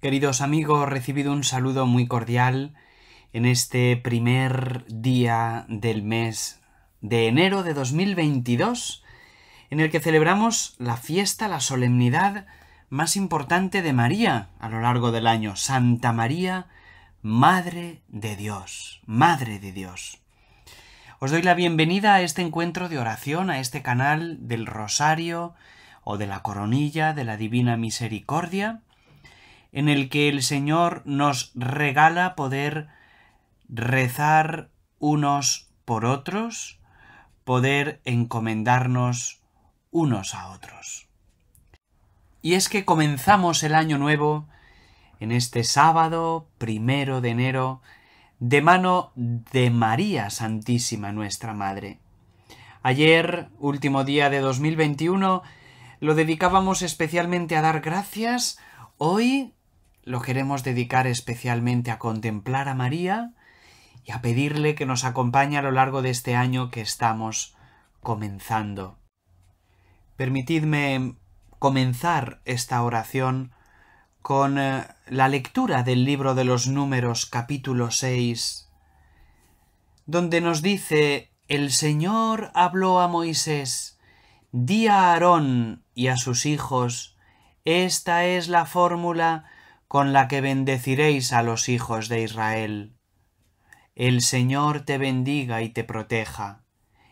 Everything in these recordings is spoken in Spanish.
Queridos amigos, recibido un saludo muy cordial en este primer día del mes de enero de 2022, en el que celebramos la fiesta, la solemnidad más importante de María a lo largo del año, Santa María, Madre de Dios, Madre de Dios. Os doy la bienvenida a este encuentro de oración, a este canal del Rosario o de la Coronilla de la Divina Misericordia, en el que el Señor nos regala poder rezar unos por otros, poder encomendarnos unos a otros. Y es que comenzamos el año nuevo en este sábado primero de enero de mano de María Santísima nuestra Madre. Ayer, último día de 2021, lo dedicábamos especialmente a dar gracias. Hoy lo queremos dedicar especialmente a contemplar a María y a pedirle que nos acompañe a lo largo de este año que estamos comenzando. Permitidme comenzar esta oración con eh, la lectura del libro de los números capítulo 6, donde nos dice, el Señor habló a Moisés, di a Aarón y a sus hijos, esta es la fórmula con la que bendeciréis a los hijos de Israel. El Señor te bendiga y te proteja,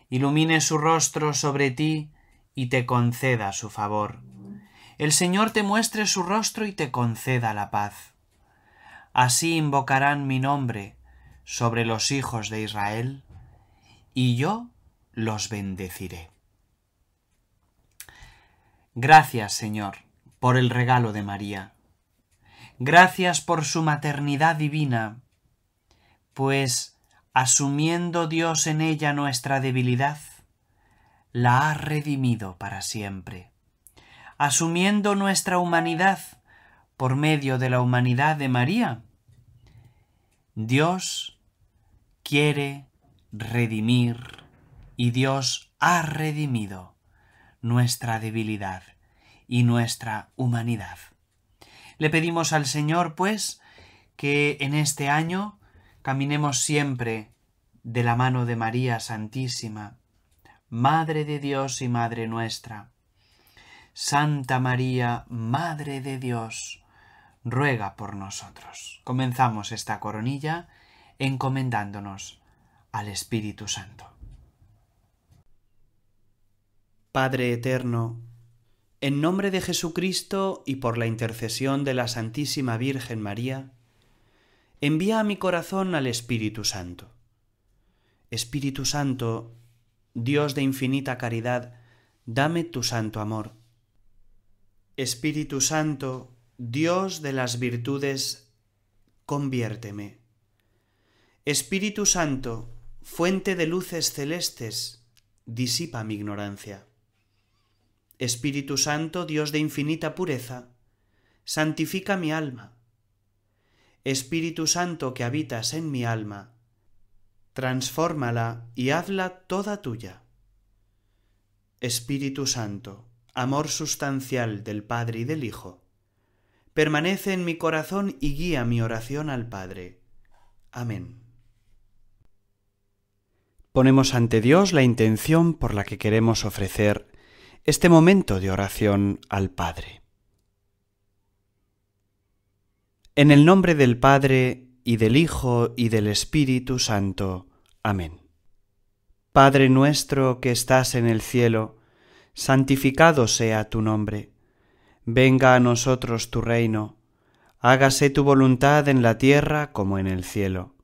ilumine su rostro sobre ti y te conceda su favor. El Señor te muestre su rostro y te conceda la paz. Así invocarán mi nombre sobre los hijos de Israel, y yo los bendeciré. Gracias, Señor, por el regalo de María Gracias por su maternidad divina, pues asumiendo Dios en ella nuestra debilidad, la ha redimido para siempre. Asumiendo nuestra humanidad por medio de la humanidad de María, Dios quiere redimir y Dios ha redimido nuestra debilidad y nuestra humanidad. Le pedimos al Señor, pues, que en este año caminemos siempre de la mano de María Santísima, Madre de Dios y Madre nuestra. Santa María, Madre de Dios, ruega por nosotros. Comenzamos esta coronilla encomendándonos al Espíritu Santo. Padre Eterno, en nombre de Jesucristo y por la intercesión de la Santísima Virgen María, envía a mi corazón al Espíritu Santo. Espíritu Santo, Dios de infinita caridad, dame tu santo amor. Espíritu Santo, Dios de las virtudes, conviérteme. Espíritu Santo, fuente de luces celestes, disipa mi ignorancia. Espíritu Santo, Dios de infinita pureza, santifica mi alma. Espíritu Santo que habitas en mi alma, transfórmala y hazla toda tuya. Espíritu Santo, amor sustancial del Padre y del Hijo, permanece en mi corazón y guía mi oración al Padre. Amén. Ponemos ante Dios la intención por la que queremos ofrecer este momento de oración al Padre. En el nombre del Padre y del Hijo y del Espíritu Santo. Amén. Padre nuestro que estás en el cielo, santificado sea tu nombre. Venga a nosotros tu reino. Hágase tu voluntad en la tierra como en el cielo.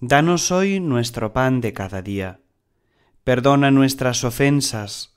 Danos hoy nuestro pan de cada día. Perdona nuestras ofensas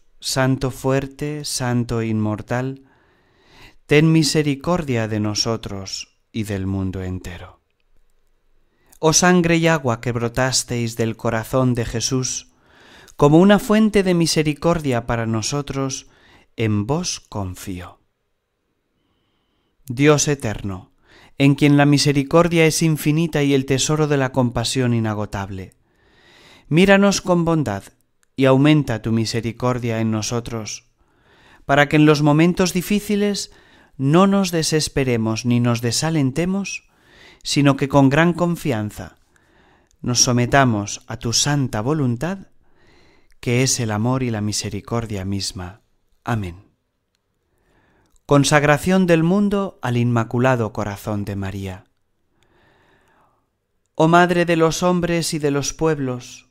Santo fuerte, Santo inmortal, ten misericordia de nosotros y del mundo entero. Oh sangre y agua que brotasteis del corazón de Jesús, como una fuente de misericordia para nosotros, en vos confío. Dios eterno, en quien la misericordia es infinita y el tesoro de la compasión inagotable, míranos con bondad y aumenta tu misericordia en nosotros, para que en los momentos difíciles no nos desesperemos ni nos desalentemos, sino que con gran confianza nos sometamos a tu santa voluntad, que es el amor y la misericordia misma. Amén. Consagración del mundo al Inmaculado Corazón de María. Oh Madre de los hombres y de los pueblos,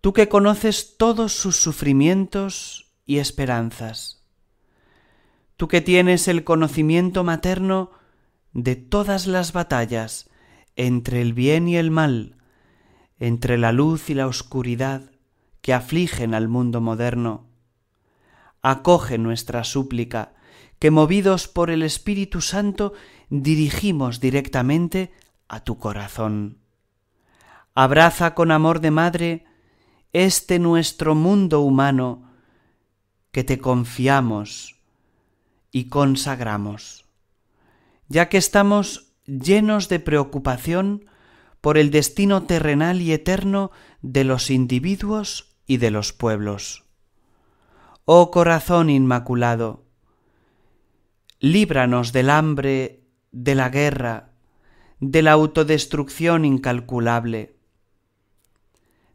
tú que conoces todos sus sufrimientos y esperanzas, tú que tienes el conocimiento materno de todas las batallas entre el bien y el mal, entre la luz y la oscuridad que afligen al mundo moderno. Acoge nuestra súplica, que movidos por el Espíritu Santo dirigimos directamente a tu corazón. Abraza con amor de madre este nuestro mundo humano que te confiamos y consagramos, ya que estamos llenos de preocupación por el destino terrenal y eterno de los individuos y de los pueblos. Oh corazón inmaculado, líbranos del hambre, de la guerra, de la autodestrucción incalculable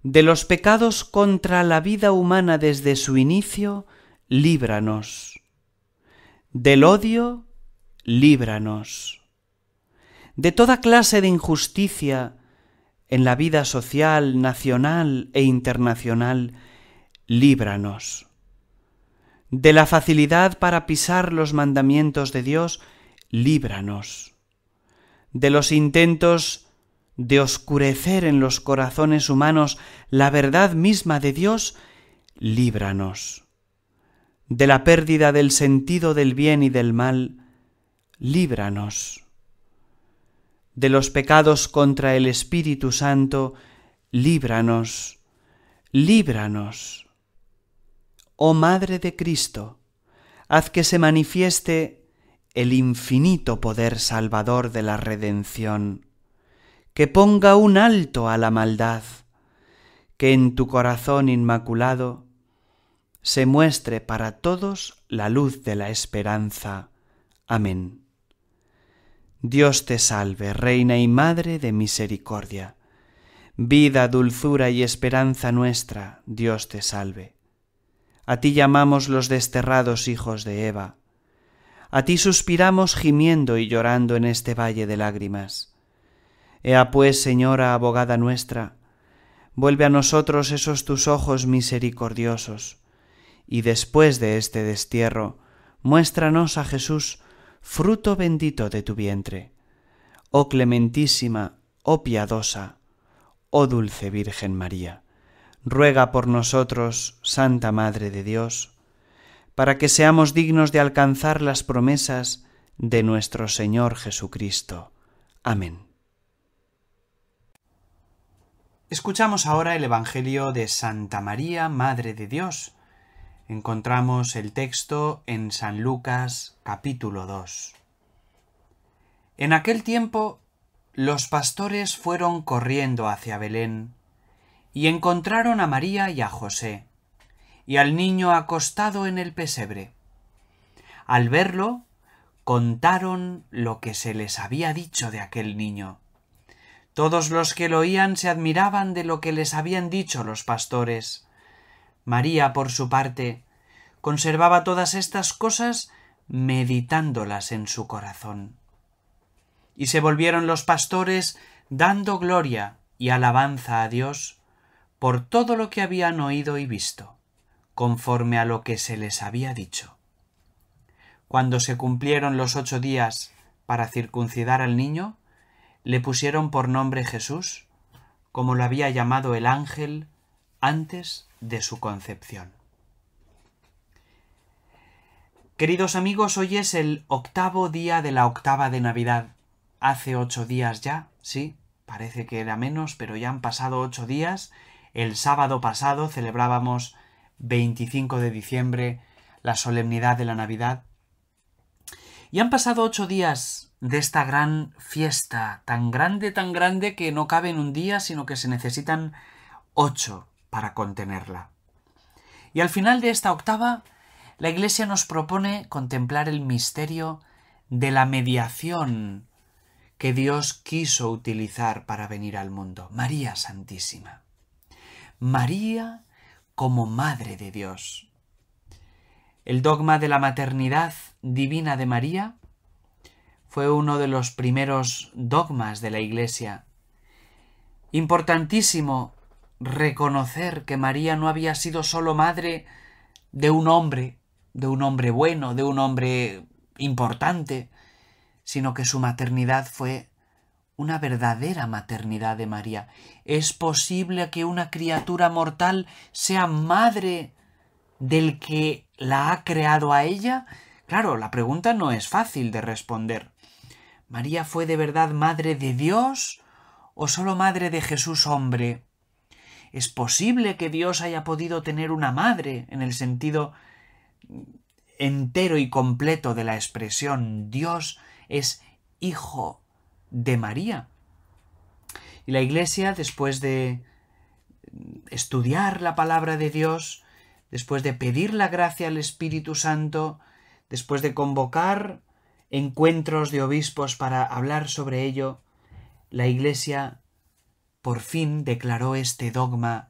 de los pecados contra la vida humana desde su inicio, líbranos. Del odio, líbranos. De toda clase de injusticia en la vida social, nacional e internacional, líbranos. De la facilidad para pisar los mandamientos de Dios, líbranos. De los intentos de oscurecer en los corazones humanos la verdad misma de Dios, líbranos. De la pérdida del sentido del bien y del mal, líbranos. De los pecados contra el Espíritu Santo, líbranos, líbranos. Oh Madre de Cristo, haz que se manifieste el infinito poder salvador de la redención que ponga un alto a la maldad, que en tu corazón inmaculado se muestre para todos la luz de la esperanza. Amén. Dios te salve, Reina y Madre de Misericordia. Vida, dulzura y esperanza nuestra, Dios te salve. A ti llamamos los desterrados hijos de Eva. A ti suspiramos gimiendo y llorando en este valle de lágrimas. Ea pues, Señora, abogada nuestra, vuelve a nosotros esos tus ojos misericordiosos, y después de este destierro, muéstranos a Jesús, fruto bendito de tu vientre. Oh clementísima, oh piadosa, oh dulce Virgen María, ruega por nosotros, Santa Madre de Dios, para que seamos dignos de alcanzar las promesas de nuestro Señor Jesucristo. Amén. Escuchamos ahora el Evangelio de Santa María, Madre de Dios. Encontramos el texto en San Lucas capítulo 2. En aquel tiempo los pastores fueron corriendo hacia Belén y encontraron a María y a José y al niño acostado en el pesebre. Al verlo, contaron lo que se les había dicho de aquel niño. Todos los que lo oían se admiraban de lo que les habían dicho los pastores. María, por su parte, conservaba todas estas cosas meditándolas en su corazón. Y se volvieron los pastores dando gloria y alabanza a Dios por todo lo que habían oído y visto, conforme a lo que se les había dicho. Cuando se cumplieron los ocho días para circuncidar al niño, le pusieron por nombre Jesús, como lo había llamado el ángel antes de su concepción. Queridos amigos, hoy es el octavo día de la octava de Navidad. Hace ocho días ya, sí, parece que era menos, pero ya han pasado ocho días. El sábado pasado celebrábamos 25 de diciembre la solemnidad de la Navidad. Y han pasado ocho días de esta gran fiesta, tan grande, tan grande que no cabe en un día, sino que se necesitan ocho para contenerla. Y al final de esta octava, la Iglesia nos propone contemplar el misterio de la mediación que Dios quiso utilizar para venir al mundo, María Santísima. María como Madre de Dios. El dogma de la maternidad divina de María fue uno de los primeros dogmas de la Iglesia. Importantísimo reconocer que María no había sido solo madre de un hombre, de un hombre bueno, de un hombre importante, sino que su maternidad fue una verdadera maternidad de María. Es posible que una criatura mortal sea madre del que la ha creado a ella? Claro, la pregunta no es fácil de responder. ¿María fue de verdad madre de Dios o solo madre de Jesús hombre? Es posible que Dios haya podido tener una madre en el sentido entero y completo de la expresión Dios es hijo de María. Y la Iglesia, después de estudiar la palabra de Dios, después de pedir la gracia al Espíritu Santo, después de convocar encuentros de obispos para hablar sobre ello, la Iglesia por fin declaró este dogma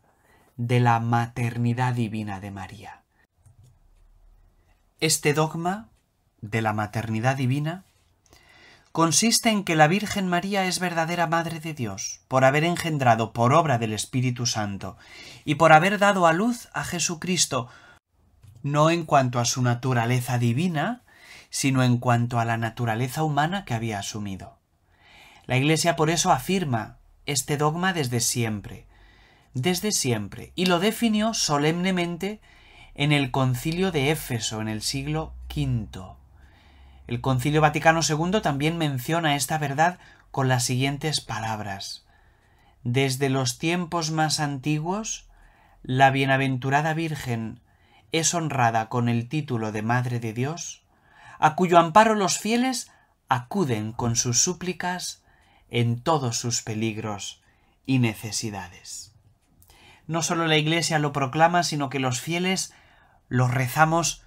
de la maternidad divina de María. Este dogma de la maternidad divina consiste en que la Virgen María es verdadera Madre de Dios, por haber engendrado por obra del Espíritu Santo y por haber dado a luz a Jesucristo, no en cuanto a su naturaleza divina, sino en cuanto a la naturaleza humana que había asumido. La Iglesia por eso afirma este dogma desde siempre, desde siempre, y lo definió solemnemente en el concilio de Éfeso en el siglo V. El concilio Vaticano II también menciona esta verdad con las siguientes palabras. Desde los tiempos más antiguos, la bienaventurada Virgen es honrada con el título de Madre de Dios a cuyo amparo los fieles acuden con sus súplicas en todos sus peligros y necesidades. No solo la Iglesia lo proclama, sino que los fieles los rezamos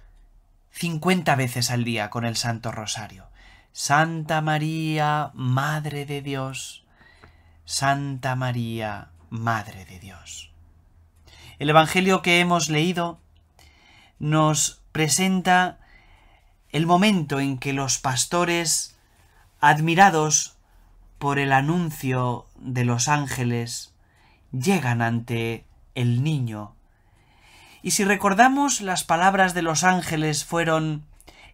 50 veces al día con el Santo Rosario. Santa María, Madre de Dios, Santa María, Madre de Dios. El Evangelio que hemos leído nos presenta el momento en que los pastores, admirados por el anuncio de los ángeles, llegan ante el niño. Y si recordamos, las palabras de los ángeles fueron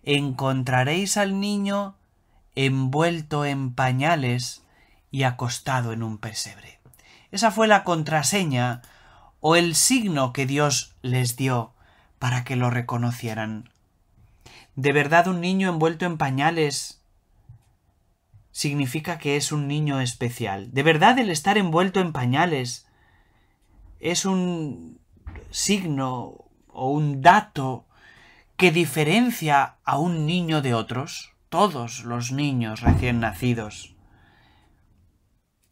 encontraréis al niño envuelto en pañales y acostado en un pesebre. Esa fue la contraseña o el signo que Dios les dio para que lo reconocieran. ¿De verdad un niño envuelto en pañales significa que es un niño especial? ¿De verdad el estar envuelto en pañales es un signo o un dato que diferencia a un niño de otros? Todos los niños recién nacidos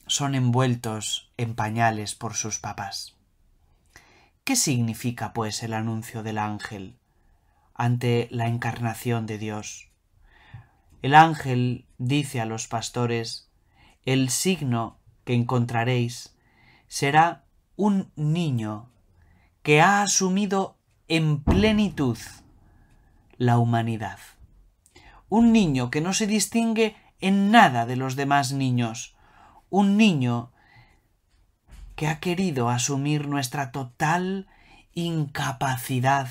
son envueltos en pañales por sus papás. ¿Qué significa, pues, el anuncio del ángel? ante la encarnación de Dios. El ángel dice a los pastores, el signo que encontraréis será un niño que ha asumido en plenitud la humanidad. Un niño que no se distingue en nada de los demás niños. Un niño que ha querido asumir nuestra total incapacidad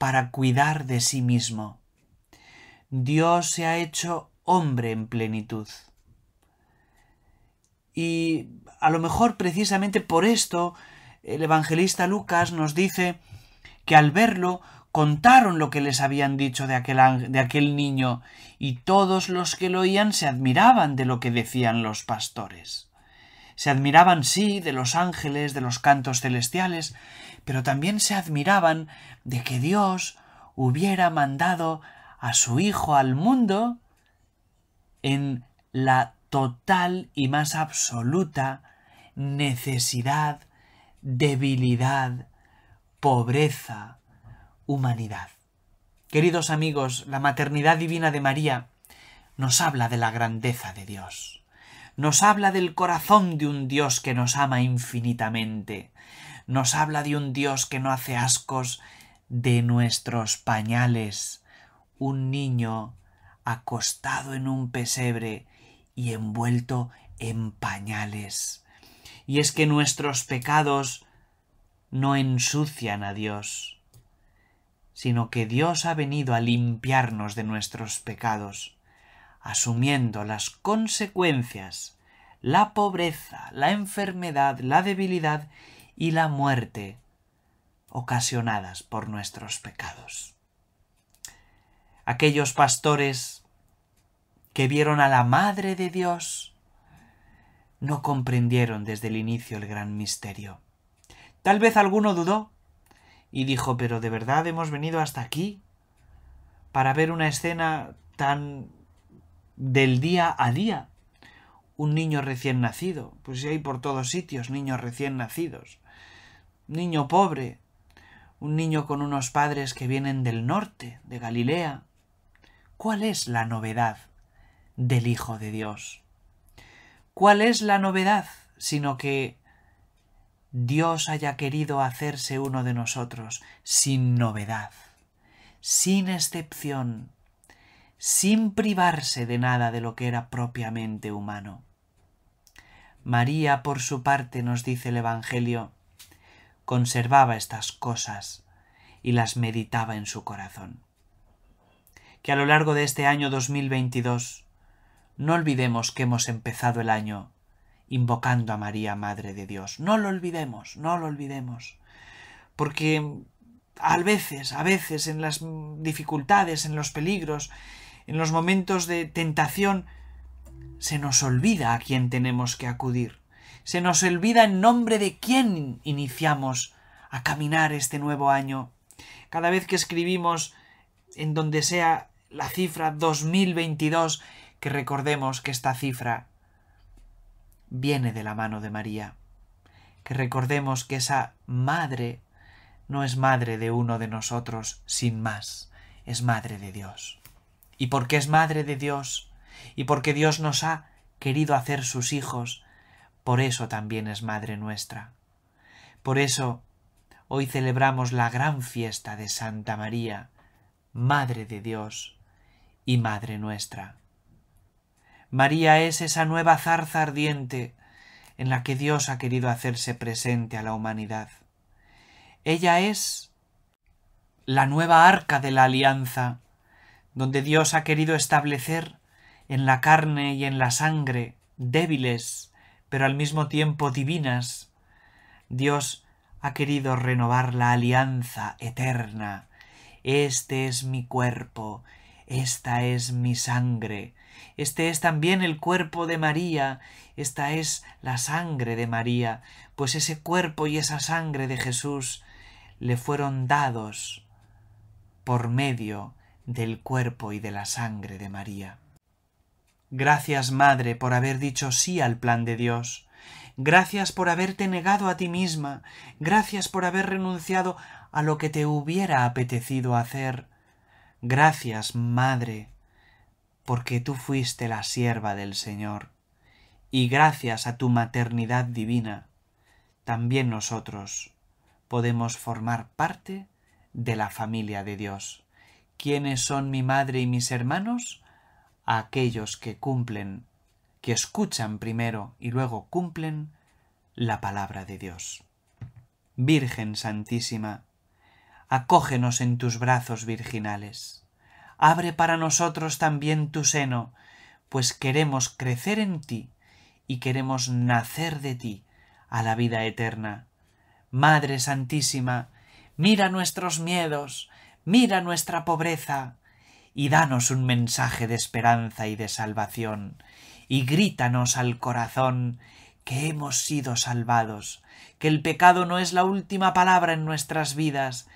para cuidar de sí mismo. Dios se ha hecho hombre en plenitud. Y a lo mejor precisamente por esto el evangelista Lucas nos dice que al verlo contaron lo que les habían dicho de aquel, de aquel niño y todos los que lo oían se admiraban de lo que decían los pastores. Se admiraban, sí, de los ángeles, de los cantos celestiales, pero también se admiraban de que Dios hubiera mandado a su Hijo al mundo en la total y más absoluta necesidad, debilidad, pobreza, humanidad. Queridos amigos, la maternidad divina de María nos habla de la grandeza de Dios, nos habla del corazón de un Dios que nos ama infinitamente, nos habla de un Dios que no hace ascos de nuestros pañales, un niño acostado en un pesebre y envuelto en pañales. Y es que nuestros pecados no ensucian a Dios, sino que Dios ha venido a limpiarnos de nuestros pecados, asumiendo las consecuencias, la pobreza, la enfermedad, la debilidad y la muerte ocasionadas por nuestros pecados. Aquellos pastores que vieron a la Madre de Dios no comprendieron desde el inicio el gran misterio. Tal vez alguno dudó y dijo, pero ¿de verdad hemos venido hasta aquí para ver una escena tan del día a día? Un niño recién nacido, pues hay por todos sitios niños recién nacidos niño pobre, un niño con unos padres que vienen del norte, de Galilea. ¿Cuál es la novedad del Hijo de Dios? ¿Cuál es la novedad sino que Dios haya querido hacerse uno de nosotros sin novedad, sin excepción, sin privarse de nada de lo que era propiamente humano? María, por su parte, nos dice el Evangelio, conservaba estas cosas y las meditaba en su corazón. Que a lo largo de este año 2022 no olvidemos que hemos empezado el año invocando a María, Madre de Dios. No lo olvidemos, no lo olvidemos. Porque a veces, a veces en las dificultades, en los peligros, en los momentos de tentación, se nos olvida a quién tenemos que acudir se nos olvida en nombre de quién iniciamos a caminar este nuevo año. Cada vez que escribimos en donde sea la cifra 2022, que recordemos que esta cifra viene de la mano de María. Que recordemos que esa madre no es madre de uno de nosotros sin más, es madre de Dios. Y porque es madre de Dios, y porque Dios nos ha querido hacer sus hijos, por eso también es Madre nuestra. Por eso hoy celebramos la gran fiesta de Santa María, Madre de Dios y Madre nuestra. María es esa nueva zarza ardiente en la que Dios ha querido hacerse presente a la humanidad. Ella es la nueva arca de la alianza, donde Dios ha querido establecer en la carne y en la sangre débiles pero al mismo tiempo divinas, Dios ha querido renovar la alianza eterna. Este es mi cuerpo, esta es mi sangre, este es también el cuerpo de María, esta es la sangre de María, pues ese cuerpo y esa sangre de Jesús le fueron dados por medio del cuerpo y de la sangre de María. Gracias, Madre, por haber dicho sí al plan de Dios. Gracias por haberte negado a ti misma. Gracias por haber renunciado a lo que te hubiera apetecido hacer. Gracias, Madre, porque tú fuiste la sierva del Señor. Y gracias a tu maternidad divina, también nosotros podemos formar parte de la familia de Dios. ¿Quiénes son mi madre y mis hermanos? aquellos que cumplen, que escuchan primero y luego cumplen la palabra de Dios. Virgen Santísima, acógenos en tus brazos virginales. Abre para nosotros también tu seno, pues queremos crecer en ti y queremos nacer de ti a la vida eterna. Madre Santísima, mira nuestros miedos, mira nuestra pobreza, y danos un mensaje de esperanza y de salvación, y grítanos al corazón que hemos sido salvados, que el pecado no es la última palabra en nuestras vidas,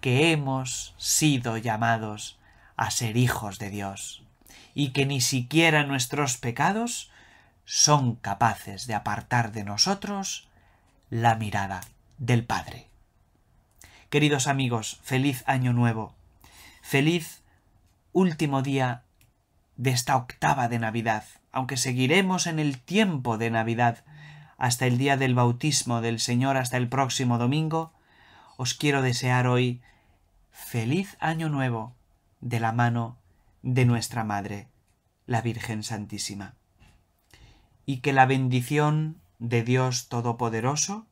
que hemos sido llamados a ser hijos de Dios, y que ni siquiera nuestros pecados son capaces de apartar de nosotros la mirada del Padre. Queridos amigos, feliz año nuevo, feliz último día de esta octava de Navidad, aunque seguiremos en el tiempo de Navidad hasta el día del bautismo del Señor hasta el próximo domingo, os quiero desear hoy feliz año nuevo de la mano de nuestra Madre, la Virgen Santísima. Y que la bendición de Dios Todopoderoso,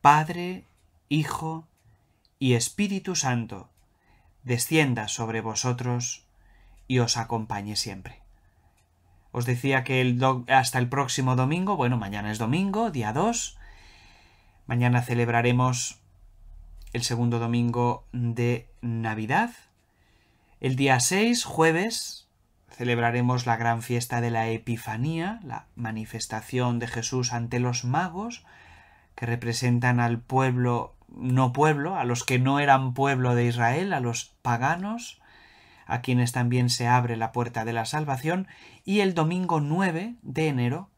Padre, Hijo y Espíritu Santo, descienda sobre vosotros y os acompañe siempre. Os decía que hasta el próximo domingo, bueno, mañana es domingo, día 2, mañana celebraremos el segundo domingo de Navidad, el día 6, jueves, celebraremos la gran fiesta de la Epifanía, la manifestación de Jesús ante los magos, que representan al pueblo no pueblo, a los que no eran pueblo de Israel, a los paganos, a quienes también se abre la puerta de la salvación, y el domingo 9 de enero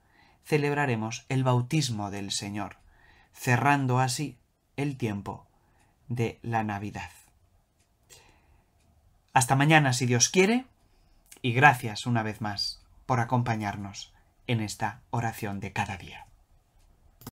celebraremos el bautismo del Señor, cerrando así el tiempo de la Navidad. Hasta mañana si Dios quiere, y gracias una vez más por acompañarnos en esta oración de cada día.